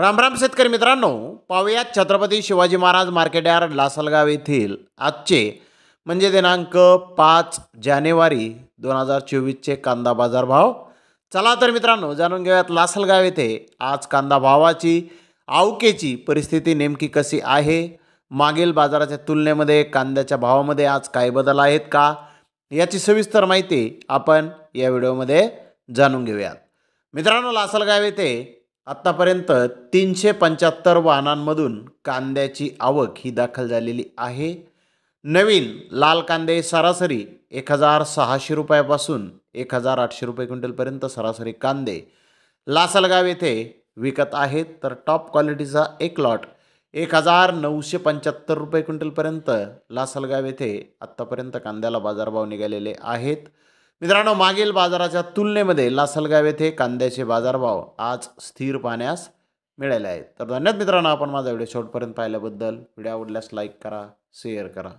रामराम शेतकरी मित्रांनो पाहुयात छत्रपती शिवाजी महाराज मार्केटयार्ड लासलगाव येथील आजचे म्हणजे दिनांक पाच जानेवारी दोन हजार चोवीसचे कांदा बाजार भाव चला तर मित्रांनो जाणून घेऊयात लासलगाव येथे आज कांदा भावाची आवकेची परिस्थिती नेमकी कशी आहे मागील बाजाराच्या तुलनेमध्ये कांद्याच्या भावामध्ये आज काय बदल आहेत का याची सविस्तर माहिती आपण या व्हिडिओमध्ये जाणून घेऊयात मित्रांनो लासलगाव येथे आत्तापर्यंत तीनशे पंच्याहत्तर वाहनांमधून कांद्याची आवक ही दाखल झालेली आहे नवीन लाल कांदे सरासरी एक हजार सहाशे रुपयापासून एक हजार आठशे रुपये क्विंटलपर्यंत सरासरी कांदे लासलगाव येथे विकत आहेत तर टॉप क्वालिटीचा एक लॉट एक हजार नऊशे पंच्याहत्तर रुपये क्विंटलपर्यंत लासलगाव येथे आत्तापर्यंत कांद्याला बाजारभाव निघालेले आहेत मित्रांनो मागील बाजाराच्या तुलनेमध्ये लासलगाव येथे कांद्याचे बाजारभाव आज स्थिर पाहण्यास मिळाले आहेत तर धन्यवाद मित्रांनो आपण माझा व्हिडिओ शेवटपर्यंत पाहिल्याबद्दल व्हिडिओ आवडल्यास लाईक करा शेअर करा